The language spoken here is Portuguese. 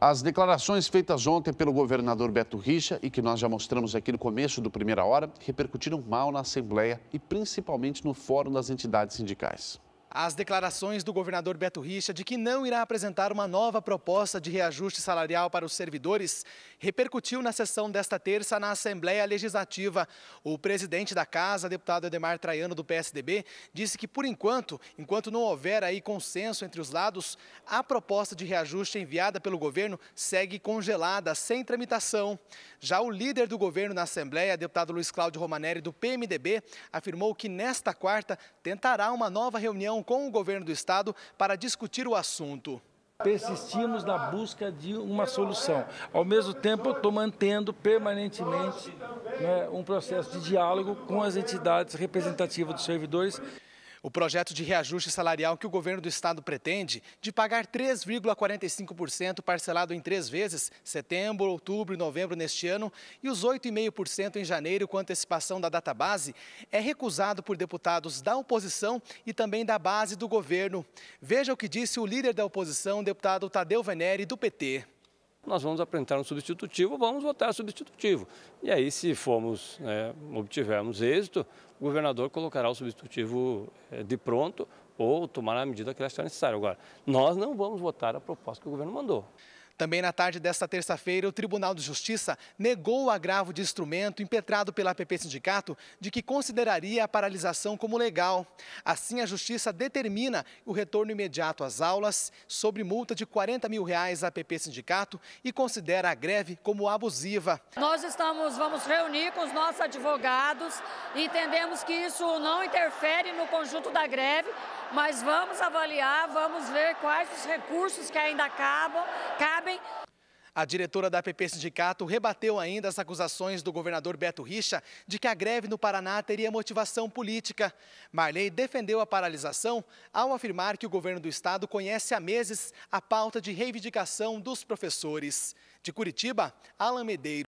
As declarações feitas ontem pelo governador Beto Richa e que nós já mostramos aqui no começo do Primeira Hora repercutiram mal na Assembleia e principalmente no Fórum das Entidades Sindicais. As declarações do governador Beto Richa de que não irá apresentar uma nova proposta de reajuste salarial para os servidores repercutiu na sessão desta terça na Assembleia Legislativa. O presidente da Casa, deputado Edemar Traiano do PSDB, disse que por enquanto, enquanto não houver aí consenso entre os lados, a proposta de reajuste enviada pelo governo segue congelada, sem tramitação. Já o líder do governo na Assembleia, deputado Luiz Cláudio Romanelli do PMDB, afirmou que nesta quarta tentará uma nova reunião com o governo do estado para discutir o assunto persistimos na busca de uma solução. Ao mesmo tempo, estou mantendo permanentemente né, um processo de diálogo com as entidades representativas dos servidores. O projeto de reajuste salarial que o governo do estado pretende, de pagar 3,45% parcelado em três vezes, setembro, outubro e novembro neste ano, e os 8,5% em janeiro com antecipação da data base, é recusado por deputados da oposição e também da base do governo. Veja o que disse o líder da oposição, deputado Tadeu Venere, do PT nós vamos apresentar um substitutivo, vamos votar substitutivo. E aí, se formos, é, obtivermos êxito, o governador colocará o substitutivo eh, de pronto ou tomará a medida que ele achar necessário. Agora, nós não vamos votar a proposta que o governo mandou. Também na tarde desta terça-feira, o Tribunal de Justiça negou o agravo de instrumento impetrado pela APP Sindicato de que consideraria a paralisação como legal. Assim, a Justiça determina o retorno imediato às aulas sobre multa de 40 mil reais à APP Sindicato e considera a greve como abusiva. Nós estamos, vamos reunir com os nossos advogados, entendemos que isso não interfere no conjunto da greve, mas vamos avaliar, vamos ver quais os recursos que ainda acabam, cabem. A diretora da APP Sindicato rebateu ainda as acusações do governador Beto Richa de que a greve no Paraná teria motivação política. Marley defendeu a paralisação ao afirmar que o governo do estado conhece há meses a pauta de reivindicação dos professores. De Curitiba, Alan Medeiros.